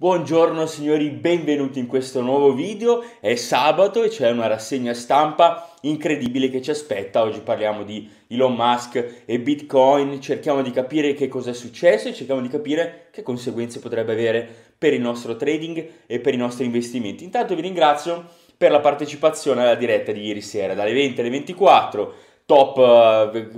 Buongiorno signori, benvenuti in questo nuovo video. È sabato e c'è una rassegna stampa incredibile che ci aspetta. Oggi parliamo di Elon Musk e Bitcoin, cerchiamo di capire che cosa è successo e cerchiamo di capire che conseguenze potrebbe avere per il nostro trading e per i nostri investimenti. Intanto vi ringrazio per la partecipazione alla diretta di ieri sera dalle 20 alle 24. Top, eh,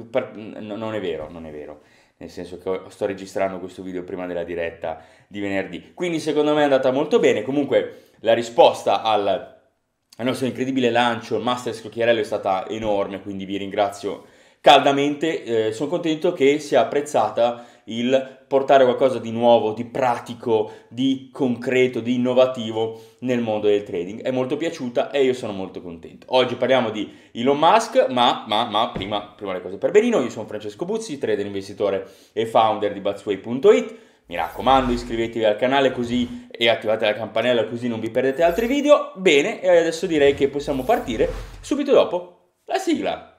non è vero, non è vero nel senso che sto registrando questo video prima della diretta di venerdì. Quindi secondo me è andata molto bene, comunque la risposta al, al nostro incredibile lancio, il Master Scrocchiarello è stata enorme, quindi vi ringrazio caldamente, eh, sono contento che sia apprezzata il portare qualcosa di nuovo, di pratico, di concreto, di innovativo nel mondo del trading. È molto piaciuta e io sono molto contento. Oggi parliamo di Elon Musk, ma, ma, ma prima, prima le cose per benino. Io sono Francesco Buzzi, trader investitore e founder di Batsway.it. Mi raccomando, iscrivetevi al canale così e attivate la campanella così non vi perdete altri video. Bene, e adesso direi che possiamo partire subito dopo la sigla.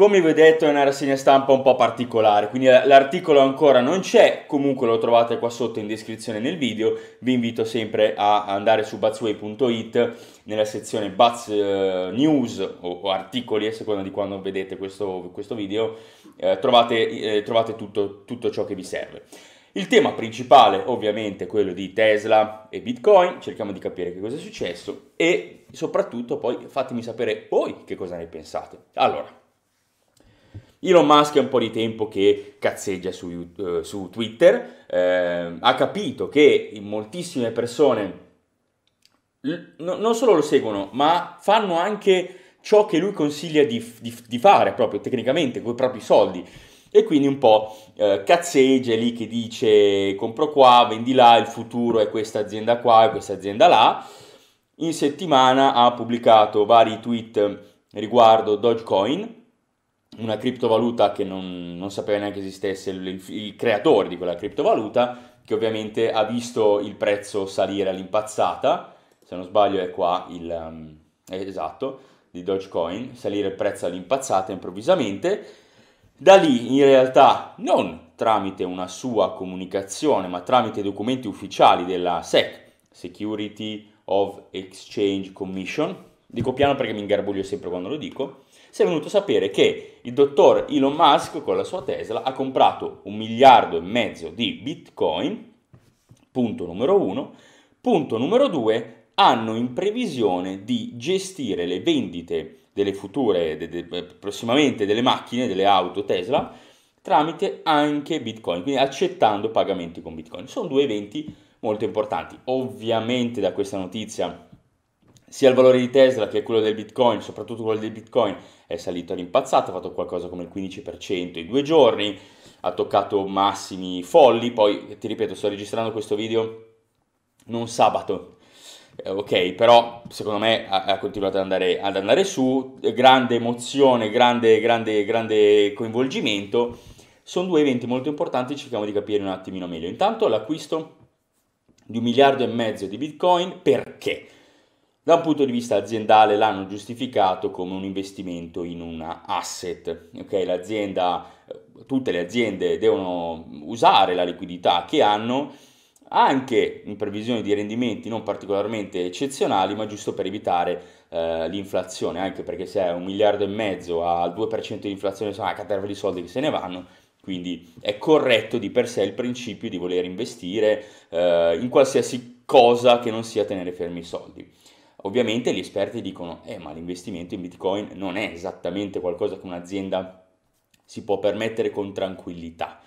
Come vi ho detto è una rassegna stampa un po' particolare, quindi l'articolo ancora non c'è, comunque lo trovate qua sotto in descrizione nel video, vi invito sempre a andare su batsway.it nella sezione Bats eh, News o, articoli a seconda di quando vedete questo, questo video, eh, trovate, eh, trovate tutto, tutto ciò che vi serve. Il tema principale ovviamente è quello di Tesla e Bitcoin, cerchiamo di capire che cosa è successo e soprattutto poi fatemi sapere voi che cosa ne pensate. Allora, Elon Musk è un po' di tempo che cazzeggia su, eh, su Twitter, eh, ha capito che moltissime persone non solo lo seguono, ma fanno anche ciò che lui consiglia di, di, di fare proprio tecnicamente con i propri soldi. E quindi un po' eh, cazzeggia lì che dice compro qua, vendi là, il futuro è questa azienda qua e questa azienda là. In settimana ha pubblicato vari tweet riguardo Dogecoin, una criptovaluta che non, non sapeva neanche esistesse il, il, creatore di quella criptovaluta, che ovviamente ha visto il prezzo salire all'impazzata, se non sbaglio è qua il... Um, è esatto, di Dogecoin, salire il prezzo all'impazzata improvvisamente, da lì in realtà non tramite una sua comunicazione, ma tramite documenti ufficiali della SEC, Security of Exchange Commission, dico piano perché mi ingarbuglio sempre quando lo dico, si è venuto a sapere che il dottor Elon Musk con la sua Tesla ha comprato un miliardo e mezzo di bitcoin, punto numero uno, punto numero due, hanno in previsione di gestire le vendite delle future, de, de, eh, prossimamente delle macchine, delle auto Tesla, tramite anche bitcoin, quindi accettando pagamenti con bitcoin. Sono due eventi molto importanti. Ovviamente da questa notizia sia il valore di Tesla che quello del Bitcoin, soprattutto quello del Bitcoin, è salito all'impazzata, ha fatto qualcosa come il 15% in due giorni, ha toccato massimi folli, poi ti ripeto, sto registrando questo video non sabato, eh, ok, però secondo me ha, ha continuato ad andare, ad andare, su, grande emozione, grande, grande, grande coinvolgimento, sono due eventi molto importanti, cerchiamo di capire un attimino meglio. Intanto l'acquisto di un miliardo e mezzo di Bitcoin, perché? Da un punto di vista aziendale l'hanno giustificato come un investimento in un asset. Okay? L'azienda, eh, tutte le aziende devono usare la liquidità che hanno anche in previsione di rendimenti non particolarmente eccezionali, ma giusto per evitare eh, l'inflazione, anche perché se è un miliardo e mezzo al 2% di inflazione sono una caterva di soldi che se ne vanno, quindi è corretto di per sé il principio di voler investire eh, in qualsiasi cosa che non sia tenere fermi i soldi. Ovviamente gli esperti dicono, eh, ma l'investimento in Bitcoin non è esattamente qualcosa che un'azienda si può permettere con tranquillità.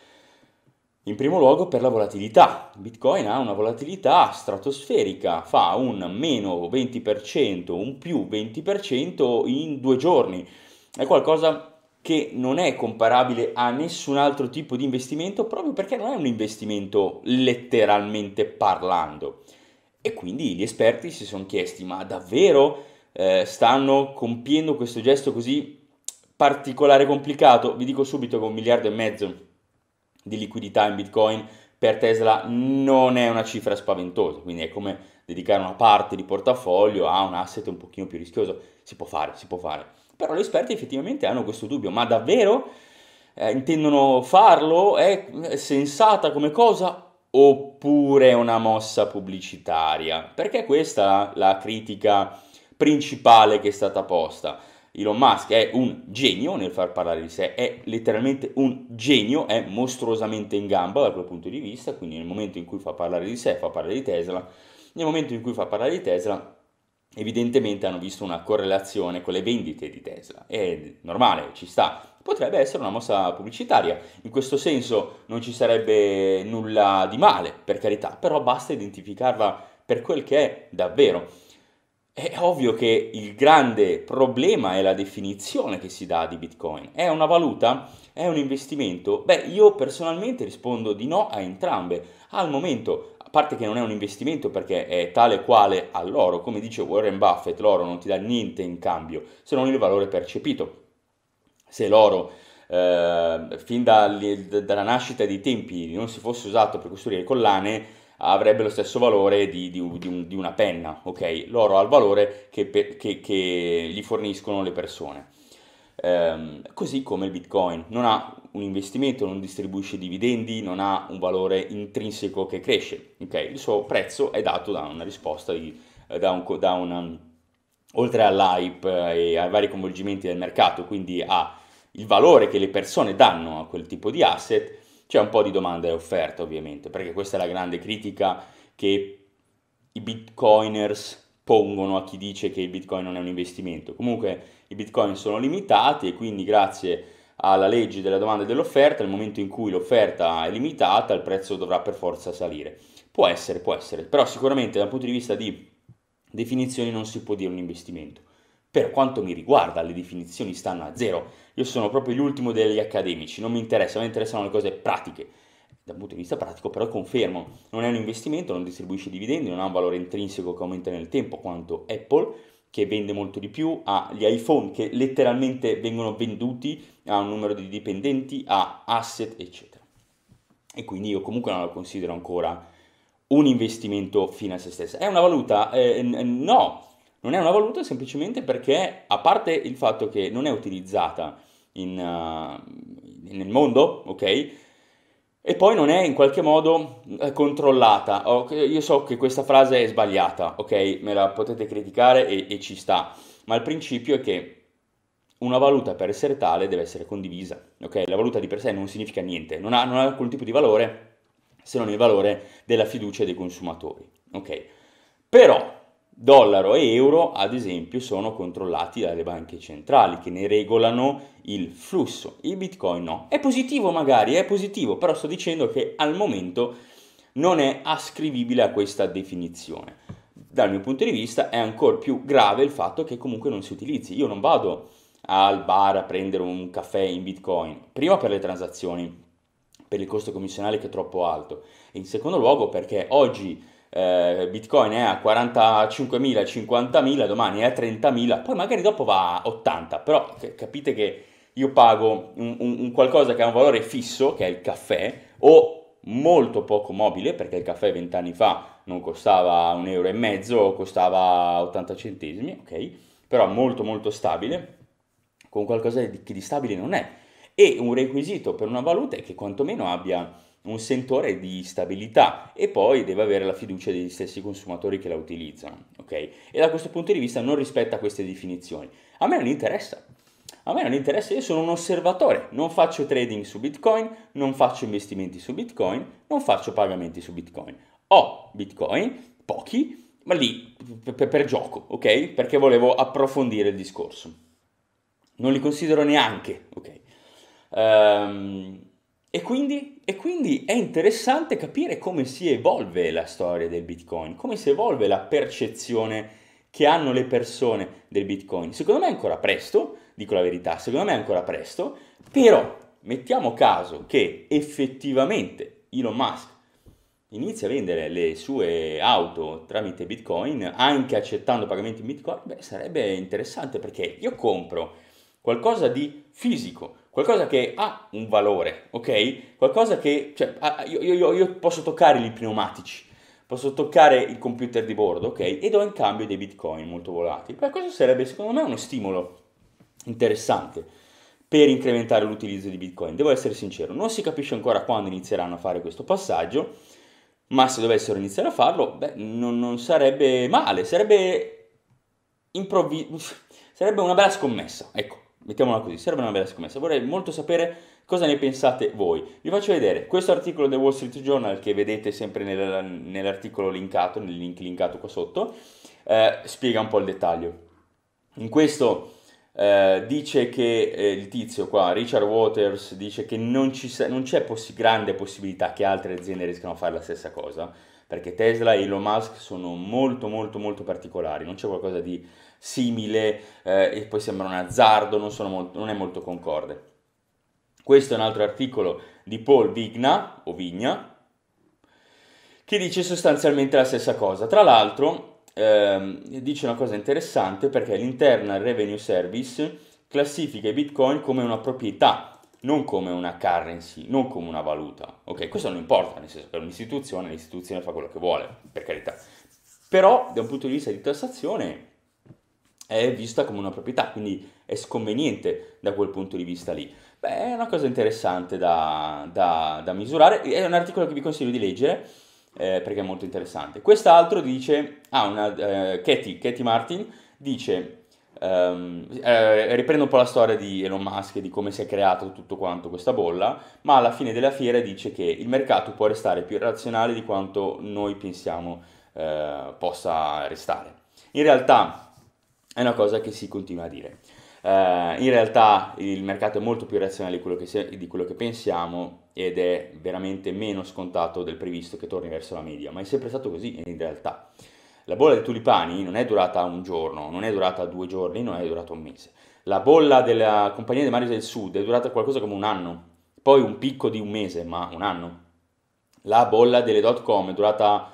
In primo luogo per la volatilità. Bitcoin ha una volatilità stratosferica, fa un meno 20%, un più 20% in due giorni. È qualcosa che non è comparabile a nessun altro tipo di investimento proprio perché non è un investimento letteralmente parlando. E quindi gli esperti si sono chiesti, ma davvero eh, stanno compiendo questo gesto così particolare e complicato? Vi dico subito che un miliardo e mezzo di liquidità in Bitcoin per Tesla non è una cifra spaventosa, quindi è come dedicare una parte di portafoglio a un asset un pochino più rischioso, si può fare, si può fare. Però gli esperti effettivamente hanno questo dubbio, ma davvero eh, intendono farlo? È sensata come cosa oppure una mossa pubblicitaria? Perché questa è la critica principale che è stata posta. Elon Musk è un genio nel far parlare di sé, è letteralmente un genio, è mostruosamente in gamba dal quel punto di vista, quindi nel momento in cui fa parlare di sé fa parlare di Tesla, nel momento in cui fa parlare di Tesla evidentemente hanno visto una correlazione con le vendite di Tesla. È normale, ci sta. Potrebbe essere una mossa pubblicitaria, in questo senso non ci sarebbe nulla di male, per carità, però basta identificarla per quel che è davvero. È ovvio che il grande problema è la definizione che si dà di Bitcoin. È una valuta? È un investimento? Beh, io personalmente rispondo di no a entrambe. Al momento parte che non è un investimento perché è tale quale all'oro, come dice Warren Buffett, l'oro non ti dà niente in cambio se non il valore percepito. Se l'oro eh, fin dal, dalla nascita dei tempi non si fosse usato per costruire collane, avrebbe lo stesso valore di, di, di, un, di una penna, ok? L'oro ha il valore che, che, che gli forniscono le persone. Ehm, così come il Bitcoin non ha un investimento, non distribuisce dividendi, non ha un valore intrinseco che cresce. Okay? Il suo prezzo è dato da una risposta, di, eh, da, un, da una, um, oltre all'hype eh, e ai vari coinvolgimenti del mercato, quindi a il valore che le persone danno a quel tipo di asset, c'è un po' di domanda e offerta ovviamente, perché questa è la grande critica che i bitcoiners pongono a chi dice che il bitcoin non è un investimento. Comunque i bitcoin sono limitati e quindi grazie alla legge della domanda e dell'offerta, nel momento in cui l'offerta è limitata, il prezzo dovrà per forza salire. Può essere, può essere, però sicuramente dal punto di vista di definizioni non si può dire un investimento. Per quanto mi riguarda, le definizioni stanno a zero. Io sono proprio l'ultimo degli accademici, non mi interessa, mi interessano le cose pratiche. Dal punto di vista pratico, però, confermo: non è un investimento, non distribuisce dividendi, non ha un valore intrinseco che aumenta nel tempo quanto Apple che vende molto di più, agli iPhone che letteralmente vengono venduti, a un numero di dipendenti, a asset, eccetera. E quindi io comunque non la considero ancora un investimento fino a se stessa. È una valuta? Eh, no, non è una valuta semplicemente perché, a parte il fatto che non è utilizzata in, uh, nel mondo, ok? e poi non è in qualche modo eh, controllata. Io so che questa frase è sbagliata, ok? Me la potete criticare e, e ci sta, ma il principio è che una valuta per essere tale deve essere condivisa, ok? La valuta di per sé non significa niente, non ha, non ha alcun tipo di valore se non il valore della fiducia dei consumatori, ok? Però dollaro e euro, ad esempio, sono controllati dalle banche centrali che ne regolano il flusso. Il Bitcoin no. È positivo magari, è positivo, però sto dicendo che al momento non è ascrivibile a questa definizione. Dal mio punto di vista è ancora più grave il fatto che comunque non si utilizzi. Io non vado al bar a prendere un caffè in Bitcoin, prima per le transazioni, per il costo commissionale che è troppo alto, e in secondo luogo perché oggi eh, Bitcoin è a 45.000, 50.000, domani è a 30.000, poi magari dopo va a 80, però capite che io pago un, un, un qualcosa che ha un valore fisso, che è il caffè, o molto poco mobile perché il caffè vent'anni fa non costava un euro e mezzo, costava 80 centesimi, ok? Però molto molto stabile, con qualcosa che di stabile non è. E un requisito per una valuta è che quantomeno abbia un sentore di stabilità e poi deve avere la fiducia degli stessi consumatori che la utilizzano, ok? E da questo punto di vista non rispetta queste definizioni. A me non interessa. A me non interessa, io sono un osservatore, non faccio trading su Bitcoin, non faccio investimenti su Bitcoin, non faccio pagamenti su Bitcoin. Ho Bitcoin, pochi, ma lì per, per gioco, ok? Perché volevo approfondire il discorso. Non li considero neanche, ok? Ehm um, e quindi, e quindi, è interessante capire come si evolve la storia del Bitcoin, come si evolve la percezione che hanno le persone del Bitcoin. Secondo me è ancora presto, dico la verità, secondo me è ancora presto, però mettiamo caso che effettivamente Elon Musk inizia a vendere le sue auto tramite Bitcoin, anche accettando pagamenti in Bitcoin, beh, sarebbe interessante perché io compro qualcosa di fisico, qualcosa che ha un valore, ok? Qualcosa che, cioè, ah, ah, io, io, io posso toccare gli pneumatici, posso toccare il computer di bordo, ok? Ed ho in cambio dei bitcoin molto volatili. Per questo sarebbe secondo me uno stimolo interessante per incrementare l'utilizzo di bitcoin. Devo essere sincero, non si capisce ancora quando inizieranno a fare questo passaggio, ma se dovessero iniziare a farlo, beh, non, non sarebbe male, sarebbe improvviso, sarebbe una bella scommessa, ecco mettiamola così, serve una bella scommessa. Vorrei molto sapere cosa ne pensate voi. Vi faccio vedere questo articolo del Wall Street Journal che vedete sempre nel, nell'articolo linkato, nel link linkato qua sotto, eh, spiega un po' il dettaglio. In questo eh, dice che eh, il tizio qua, Richard Waters, dice che non, ci, non c'è possi- grande possibilità che altre aziende riescano a fare la stessa cosa perché Tesla e Elon Musk sono molto molto molto particolari, non c'è qualcosa di simile eh, e poi sembra un azzardo, non, molto, non, è molto concorde. Questo è un altro articolo di Paul Vigna, o Vigna, che dice sostanzialmente la stessa cosa. Tra l'altro ehm, dice una cosa interessante perché l'Internal Revenue Service classifica i bitcoin come una proprietà, non come una currency, non come una valuta. Ok, questo non importa, nel senso che è un'istituzione, l'istituzione fa quello che vuole, per carità. Però da un punto di vista di tassazione è vista come una proprietà, quindi è sconveniente da quel punto di vista lì. Beh, è una cosa interessante da, da, da misurare, è un articolo che vi consiglio di leggere eh, perché è molto interessante. Quest'altro dice, ah, una, eh, Katie, Katie Martin dice Um, eh, riprendo un po' la storia di Elon Musk e di come si è creato tutto quanto questa bolla, ma alla fine della fiera dice che il mercato può restare più razionale di quanto noi pensiamo eh, possa restare. In realtà è una cosa che si continua a dire. Uh, in realtà il mercato è molto più razionale di quello, se, di quello, che pensiamo ed è veramente meno scontato del previsto che torni verso la media, ma è sempre stato così in realtà. La bolla dei tulipani non è durata un giorno, non è durata due giorni, non è durata un mese. La bolla della compagnia dei mari del sud è durata qualcosa come un anno, poi un picco di un mese, ma un anno. La bolla delle dot com è durata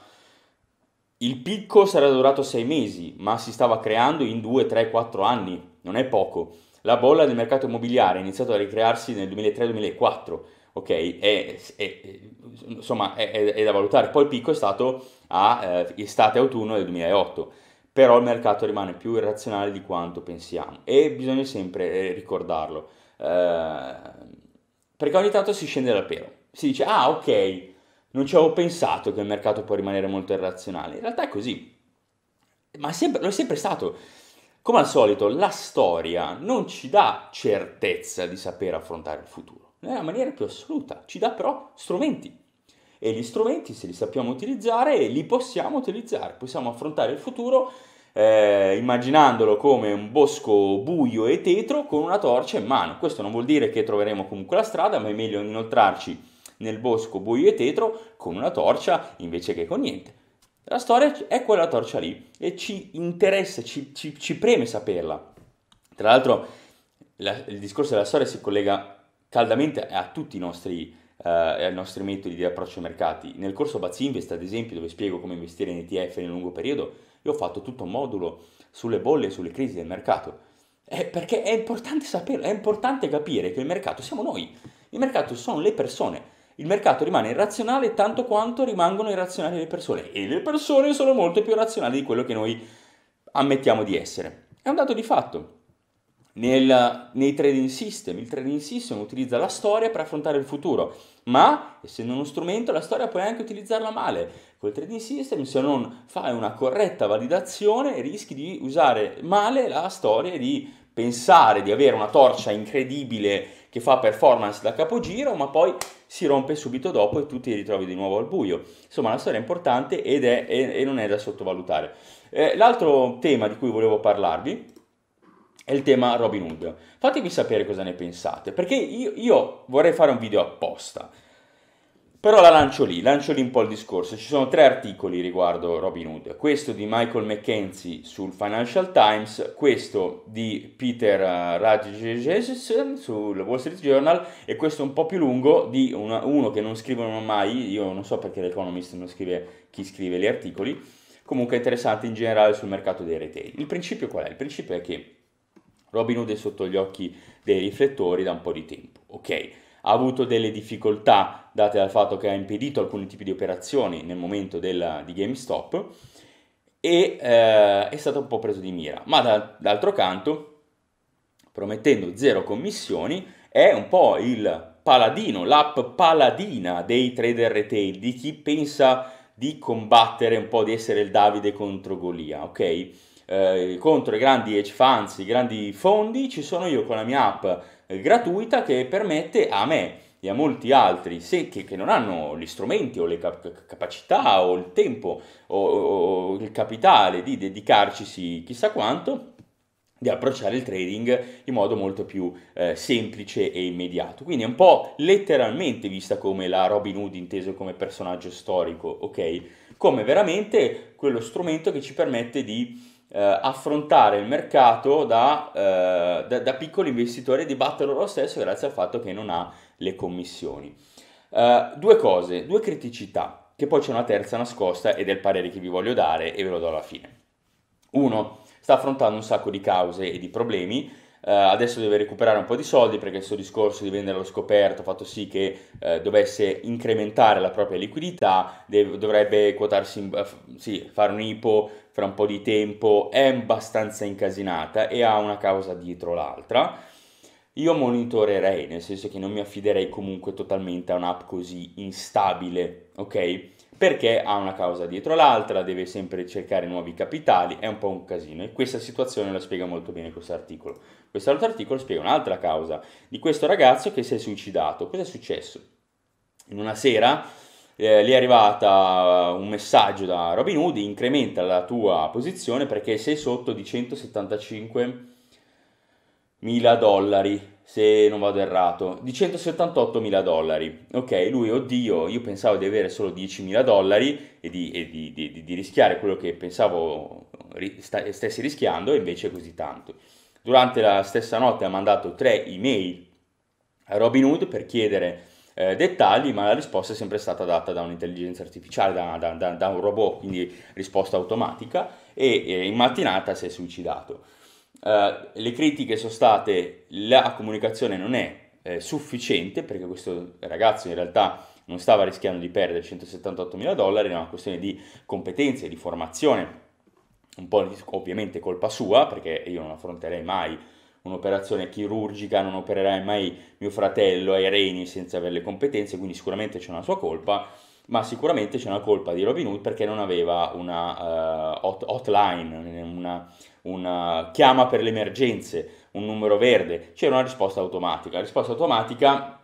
il picco sarà durato sei mesi, ma si stava creando in 2, 3, 4 anni, non è poco. La bolla del mercato immobiliare è iniziata a ricrearsi nel 2003-2004, ok? È, è, insomma, è, è, da valutare. Poi il picco è stato a eh, estate-autunno del 2008 però il mercato rimane più irrazionale di quanto pensiamo e bisogna sempre eh, ricordarlo eh, perché ogni tanto si scende dal pero si dice ah ok non ci avevo pensato che il mercato può rimanere molto irrazionale. In realtà è così, ma sempre, lo è sempre stato. Come al solito, la storia non ci dà certezza di sapere affrontare il futuro, nella maniera più assoluta, ci dà però strumenti. E gli strumenti, se li sappiamo utilizzare, li possiamo utilizzare, possiamo affrontare il futuro eh, immaginandolo come un bosco buio e tetro con una torcia in mano. Questo non vuol dire che troveremo comunque la strada, ma è meglio inoltrarci nel bosco buio e tetro con una torcia invece che con niente. La storia è quella torcia lì e ci interessa, ci, ci, ci preme saperla. Tra l'altro la, il discorso della storia si collega caldamente a tutti i nostri, eh, ai nostri metodi di approccio ai mercati. Nel corso Bazzi Invest, ad esempio, dove spiego come investire in ETF nel lungo periodo, io ho fatto tutto un modulo sulle bolle e sulle crisi del mercato. Eh, perché è importante saperlo, è importante capire che il mercato siamo noi, il mercato sono le persone il mercato rimane irrazionale tanto quanto rimangono irrazionali le persone e le persone sono molto più razionali di quello che noi ammettiamo di essere. È un dato di fatto. Nel, nei trading system, il trading system utilizza la storia per affrontare il futuro, ma essendo uno strumento la storia puoi anche utilizzarla male. Col trading system se non fai una corretta validazione rischi di usare male la storia e di pensare di avere una torcia incredibile che fa performance da capogiro, ma poi si rompe subito dopo e tu ti ritrovi di nuovo al buio. Insomma, la storia è importante ed è, e, e non è da sottovalutare. Eh, l'altro tema di cui volevo parlarvi è il tema Robin Hood. Fatemi sapere cosa ne pensate, perché io, io vorrei fare un video apposta però la lancio lì, lancio lì un po' il discorso. Ci sono tre articoli riguardo Robin Hood. Questo di Michael McKenzie sul Financial Times, questo di Peter eh, Radjeses sul Wall Street Journal e questo un po' più lungo di una, uno che non scrivono mai, io non so perché l'Economist non scrive chi scrive gli articoli, comunque interessante in generale sul mercato dei retail. Il principio qual è? Il principio è che Robin Hood è sotto gli occhi dei riflettori da un po' di tempo, ok? ha avuto delle difficoltà date dal fatto che ha impedito alcuni tipi di operazioni nel momento della, di GameStop e eh, è stato un po' preso di mira, ma da, d'altro canto, promettendo zero commissioni, è un po' il paladino, l'app paladina dei trader retail, di chi pensa di combattere un po', di essere il Davide contro Golia, ok? Eh, contro i grandi hedge funds, i grandi fondi, ci sono io con la mia app gratuita che permette a me e a molti altri se, che, che, non hanno gli strumenti o le cap- capacità o il tempo o, o, il capitale di dedicarci chissà quanto di approcciare il trading in modo molto più eh, semplice e immediato. Quindi è un po' letteralmente vista come la Robin Hood inteso come personaggio storico, ok? Come veramente quello strumento che ci permette di eh, affrontare il mercato da, eh, da, da, piccoli investitori e dibatterlo lo stesso grazie al fatto che non ha le commissioni. Eh, due cose, due criticità, che poi c'è una terza nascosta ed è il parere che vi voglio dare e ve lo do alla fine. Uno, sta affrontando un sacco di cause e di problemi Uh, adesso deve recuperare un po' di soldi perché il suo discorso di vendere allo scoperto ha fatto sì che uh, dovesse incrementare la propria liquidità, deve, dovrebbe quotarsi, in, uh, sì, fare un IPO fra un po' di tempo, è abbastanza incasinata e ha una causa dietro l'altra. Io monitorerei, nel senso che non mi affiderei comunque totalmente a un'app così instabile, ok? perché ha una causa dietro l'altra, deve sempre cercare nuovi capitali, è un po' un casino e questa situazione la spiega molto bene questo articolo. Questo altro articolo spiega un'altra causa di questo ragazzo che si è suicidato. Cosa è successo? In una sera eh, gli è arrivata un messaggio da Robin Hood, incrementa la tua posizione perché sei sotto di 175 mila dollari se non vado errato, di 178 mila dollari. Ok, lui, oddio, io pensavo di avere solo 10 mila dollari e, di, e di, di, di, rischiare quello che pensavo stessi rischiando, e invece così tanto. Durante la stessa notte ha mandato tre email a Robin Hood per chiedere eh, dettagli, ma la risposta è sempre stata data da un'intelligenza artificiale, da, da, da, da un robot, quindi risposta automatica, e, e in mattinata si è suicidato. Eh, le critiche sono state la comunicazione non è eh, sufficiente perché questo ragazzo in realtà non stava rischiando di perdere 178 mila dollari, era una questione di competenze, di formazione, un po' ovviamente colpa sua perché io non affronterei mai un'operazione chirurgica, non opererei mai mio fratello ai reni senza avere le competenze, quindi sicuramente c'è una sua colpa ma sicuramente c'è una colpa di Robin Hood perché non aveva una uh, hot, hotline, una, una, chiama per le emergenze, un numero verde, c'era una risposta automatica. La risposta automatica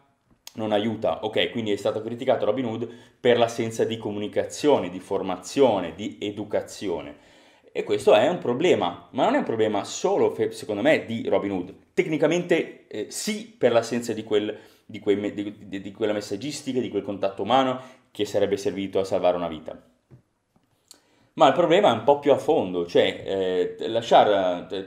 non aiuta, ok, quindi è stato criticato Robin Hood per l'assenza di comunicazione, di formazione, di educazione. E questo è un problema, ma non è un problema solo, secondo me, di Robin Hood. Tecnicamente eh, sì per l'assenza di quel di, quei, di, di, quella messaggistica, di quel contatto umano, che sarebbe servito a salvare una vita. Ma il problema è un po' più a fondo, cioè eh, lasciar eh,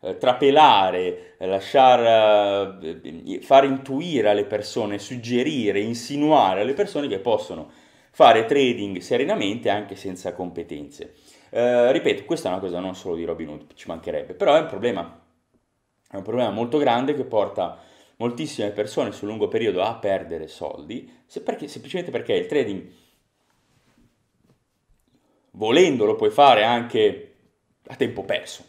eh, trapelare, lasciar eh, far intuire alle persone, suggerire, insinuare alle persone che possono fare trading serenamente anche senza competenze. Eh, ripeto, questa è una cosa non solo di Robin Hood, ci mancherebbe, però è un problema, è un problema molto grande che porta moltissime persone sul lungo periodo a perdere soldi, se perché, semplicemente perché il trading, volendolo, puoi fare anche a tempo perso.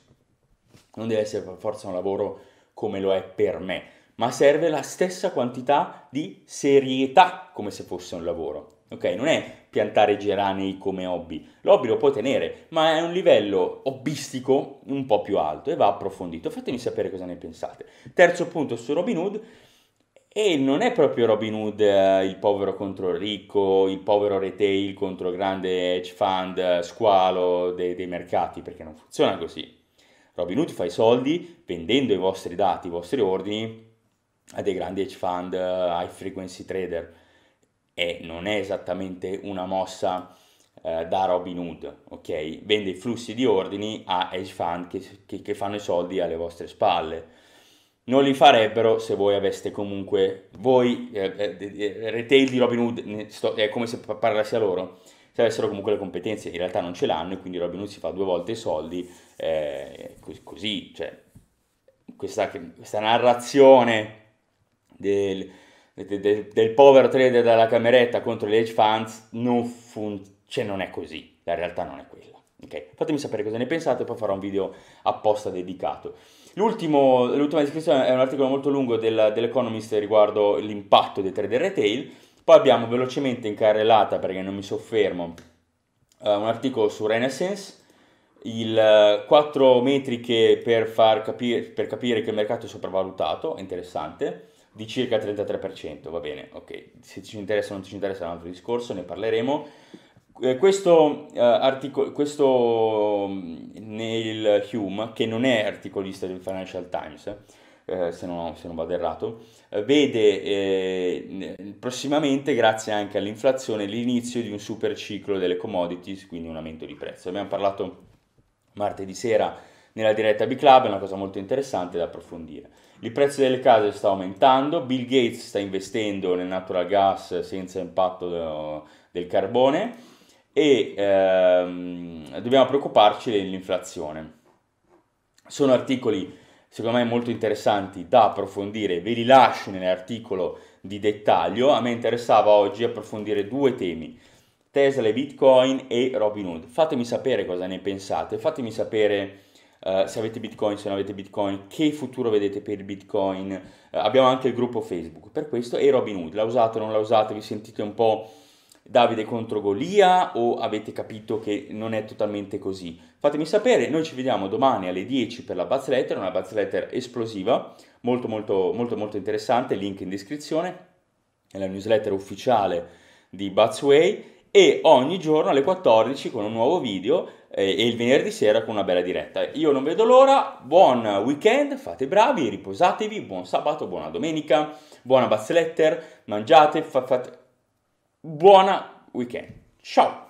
Non deve essere per forza un lavoro come lo è per me, ma serve la stessa quantità di serietà come se fosse un lavoro. Ok, non è piantare geranei come hobby. L'hobby lo puoi tenere, ma è un livello hobbistico un po' più alto e va approfondito. Fatemi sapere cosa ne pensate. Terzo punto su Robin Hood. E non è proprio Robin Hood eh, il povero contro il ricco, il povero retail contro il grande hedge fund, eh, squalo dei, dei mercati, perché non funziona così. Robin Hood fa i soldi vendendo i vostri dati, i vostri ordini a dei grandi hedge fund, eh, high frequency trader e non è esattamente una mossa eh, da Robin Hood, ok? Vende i flussi di ordini a hedge fund che, che, che fanno i soldi alle vostre spalle non li farebbero se voi aveste comunque voi eh, eh, retail di Robinhood sto, è come se parlassi a loro se avessero comunque le competenze in realtà non ce l'hanno e quindi Robin Hood si fa due volte i soldi eh, così cioè questa, questa narrazione del, del, del povero trader dalla cameretta contro gli hedge funds non funziona, cioè non è così, la realtà non è quella. Okay. Fatemi sapere cosa ne pensate, poi farò un video apposta dedicato. l'ultima descrizione è un articolo molto lungo del, dell'Economist riguardo l'impatto dei trader retail, poi abbiamo velocemente incarrellata, perché non mi soffermo, uh, un articolo su Renaissance, il uh, eh, 4 metriche per, far capire, per capire che il mercato è sopravvalutato, interessante, di circa 33%, va bene, ok, se ci interessa o non ci interessa è un altro discorso, ne parleremo. Eh, questo, eh, artico- questo mm, Neil Hume, che non è articolista del Financial Times, eh, se, non, se, non, vado errato, eh, vede eh, prossimamente, grazie anche all'inflazione, l'inizio di un super ciclo delle commodities, quindi un aumento di prezzo. Abbiamo parlato martedì sera nella diretta B-Club, è una cosa molto interessante da approfondire. Il prezzo delle case sta aumentando, Bill Gates sta investendo nel natural gas senza impatto del carbone e ehm, dobbiamo preoccuparci dell'inflazione. Sono articoli secondo me molto interessanti da approfondire, ve li lascio nell'articolo di dettaglio, a me interessava oggi approfondire due temi. Tesla e Bitcoin e Robin Hood. Fatemi sapere cosa ne pensate, fatemi sapere eh, se avete bitcoin, se non avete bitcoin, che futuro vedete per bitcoin. Uh, abbiamo anche il gruppo Facebook per questo e Robin Hood. la usate o non la usate, vi sentite un po' Davide contro Golia o avete capito che non è totalmente così? Fatemi sapere, noi ci vediamo domani alle 10 per la Buzz Letter, una Buzz Letter esplosiva, molto molto molto molto interessante, link in descrizione, è la newsletter ufficiale di Buzzway e ogni giorno alle 14 con un nuovo video eh, e il venerdì sera con una bella diretta. Io non vedo l'ora, buon weekend, fate bravi, riposatevi, buon sabato, buona domenica, buona bazzeletter, mangiate, fa, fate... buona weekend. Ciao!